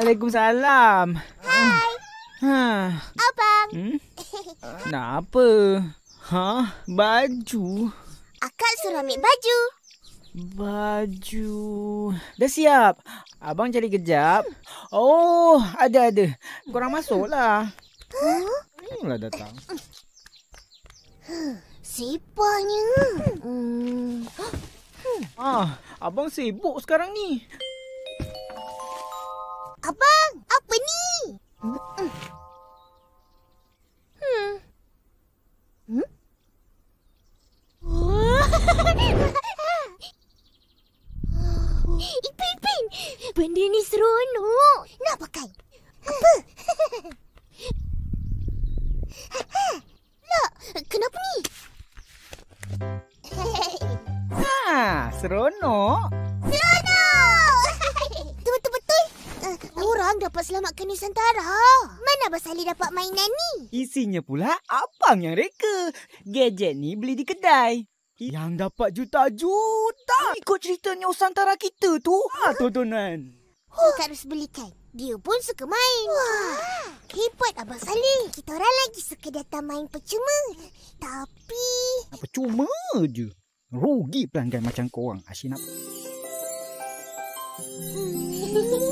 Waalaikumsalam. Hai. Ha. Abang. Hmm? Nak apa? Ha? Baju? Akak suruh ambil baju. Baju. Dah siap. Abang cari kejap. Oh, ada-ada. Korang masuklah. Huh? Inilah datang. Sipanya. Hmm. Ah, abang sibuk sekarang ni. Abang, apa ni? Ipin-ipin, benda ni seronok. Nak pakai? Apa? Lok, lah, kenapa ni? Ha, seronok. dapat selamatkan Nusantara? Mana Basali dapat mainan ni? Isinya pula abang yang reka. Gadget ni beli di kedai. Yang dapat juta-juta. Ikut ceritanya Nusantara kita tu. Ha, tontonan. Huh. Kita harus belikan. Dia pun suka main. Wah, hebat Abang Salih. Kita orang lagi suka datang main percuma. Tapi... Ah, percuma je. Rugi pelanggan macam korang. Asyik nak... Hmm.